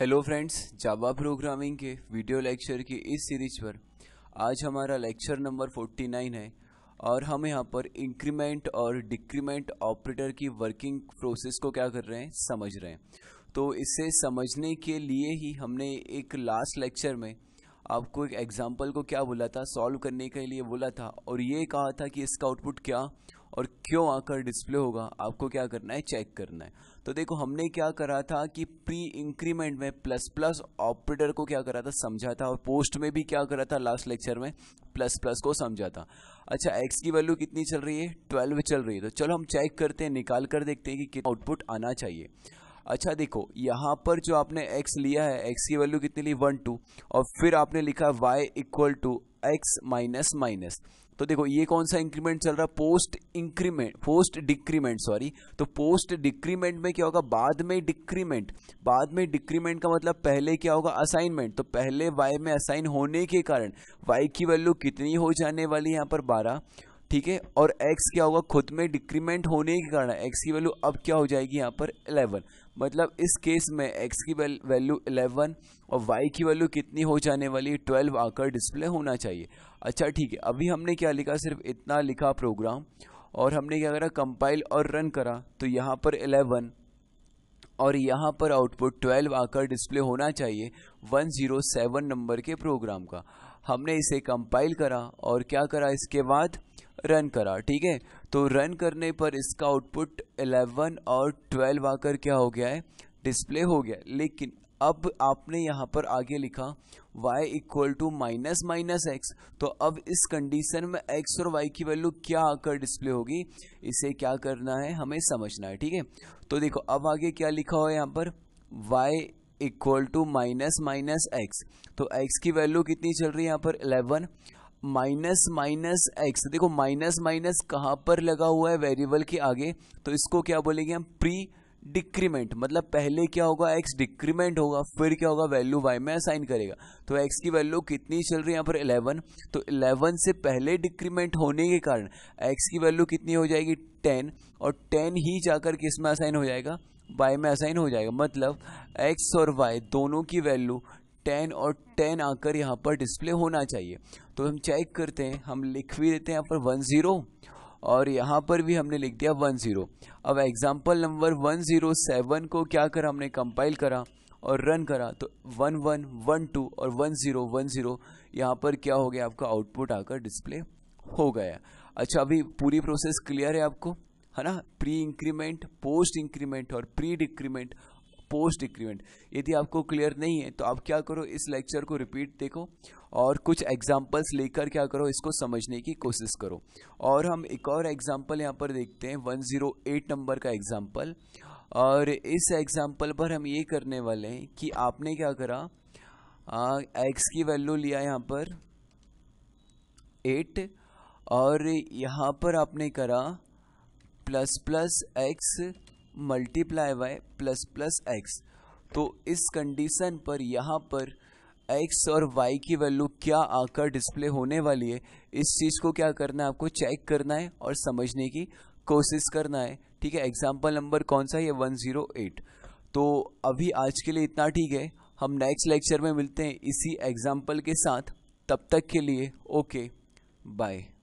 hello friends Java programming के video lecture की इस सीरीज पर आज हमारा लेक्चर नंबर 49 है और हम यहाँ पर इंक्रीमेंट और डिक्रीमेंट ऑपरेटर की वर्किंग प्रोसेस को क्या कर रहे हैं समझ रहे हैं तो इसे समझने के लिए ही हमने एक लास्ट लेक्चर में आपको एक एग्जाम्पल को क्या बोला था सॉल्व करने के लिए बोला था और ये कहा था कि इसका आउटपुट क्या और क्यों आकर डिस्प्ले होगा आपको क्या करना है चेक करना है तो देखो हमने क्या करा था कि प्री इंक्रीमेंट में प्लस प्लस ऑपरेटर को क्या करा था समझा था और पोस्ट में भी क्या करा था लास्ट लेक्चर में प्लस प्लस को समझा था अच्छा एक्स की वैल्यू कितनी चल रही है ट्वेल्व चल रही है तो चलो हम चेक करते हैं निकाल कर देखते हैं कि कितना आउटपुट आना चाहिए अच्छा देखो यहाँ पर जो आपने x लिया है x की वैल्यू कितनी ली वन टू और फिर आपने लिखा y equal to X minus minus तो देखो ये कौन सा इंक्रीमेंट चल रहा है post increment post decrement sorry तो पोस्ट डिक्रीमेंट में क्या होगा बाद में डिक्रीमेंट बाद में डिक्रीमेंट का मतलब पहले क्या होगा असाइनमेंट तो पहले वाई में असाइन होने के कारण वाई की वैल्यू कितनी हो जाने वाली यहाँ पर बारह ठीक है और x क्या होगा खुद में डिक्रीमेंट होने के कारण x की वैल्यू अब क्या हो जाएगी यहाँ पर 11 मतलब इस केस में x की वैल्यू 11 और y की वैल्यू कितनी हो जाने वाली 12 आकर डिस्प्ले होना चाहिए अच्छा ठीक है अभी हमने क्या लिखा सिर्फ इतना लिखा प्रोग्राम और हमने क्या करा कंपाइल और रन करा तो यहाँ पर एलेवन और यहाँ पर आउटपुट ट्वेल्व आकर डिस्प्ले होना चाहिए वन नंबर के प्रोग्राम का हमने इसे कंपाइल करा और क्या करा इसके बाद रन करा ठीक है तो रन करने पर इसका आउटपुट 11 और 12 आकर क्या हो गया है डिस्प्ले हो गया लेकिन अब आपने यहाँ पर आगे लिखा y equal to minus minus X तो अब इस कंडीशन में x और y की वैल्यू क्या आकर डिस्प्ले होगी इसे क्या करना है हमें समझना है ठीक है तो देखो अब आगे क्या लिखा हुआ है यहाँ पर y equal to minus minus X तो x की वैल्यू कितनी चल रही है यहाँ पर माइनस माइनस एक्स देखो माइनस माइनस कहाँ पर लगा हुआ है वेरिएबल के आगे तो इसको क्या बोलेंगे हम प्री डिक्रीमेंट मतलब पहले क्या होगा एक्स डिक्रीमेंट होगा फिर क्या होगा वैल्यू वाई में असाइन करेगा तो एक्स की वैल्यू कितनी चल रही है यहाँ पर इलेवन तो इलेवन से पहले डिक्रीमेंट होने के कारण एक्स की वैल्यू कितनी हो जाएगी टेन और टेन ही जाकर किस में असाइन हो जाएगा वाई में असाइन हो जाएगा मतलब एक्स और वाई दोनों की वैल्यू 10 और 10 आकर यहाँ पर डिस्प्ले होना चाहिए तो हम चेक करते हैं हम लिख भी देते हैं यहाँ पर वन ज़ीरो और यहाँ पर भी हमने लिख दिया वन ज़ीरो अब example number one zero seven को क्या करा हमने कंपाइल करा और रन करा तो वन वन वन टू और वन ज़ीरो वन ज़ीरो यहाँ पर क्या हो गया आपका आउटपुट आकर डिस्प्ले हो गया अच्छा अभी पूरी प्रोसेस क्लियर है आपको है ना प्री इंक्रीमेंट पोस्ट इंक्रीमेंट और प्री डिक्रीमेंट पोस्ट इंक्रीमेंट यदि आपको क्लियर नहीं है तो आप क्या करो इस लेक्चर को रिपीट देखो और कुछ एग्जाम्पल्स लेकर क्या करो इसको समझने की कोशिश करो और हम एक और एग्जाम्पल यहाँ पर देखते हैं 108 नंबर का एग्जाम्पल और इस एग्जाम्पल पर हम ये करने वाले हैं कि आपने क्या करा एक्स की वैल्यू लिया यहाँ पर एट और यहाँ पर आपने करा plus plus X multiply by plus plus X तो इस कंडीशन पर यहाँ पर एक्स और वाई की वैल्यू क्या आकर डिस्प्ले होने वाली है इस चीज़ को क्या करना है आपको चेक करना है और समझने की कोशिश करना है ठीक है एग्जाम्पल नंबर कौन सा है वन ज़ीरो एट तो अभी आज के लिए इतना ठीक है हम नेक्स्ट लेक्चर में मिलते हैं इसी एग्जाम्पल के साथ तब तक के लिए ओके बाय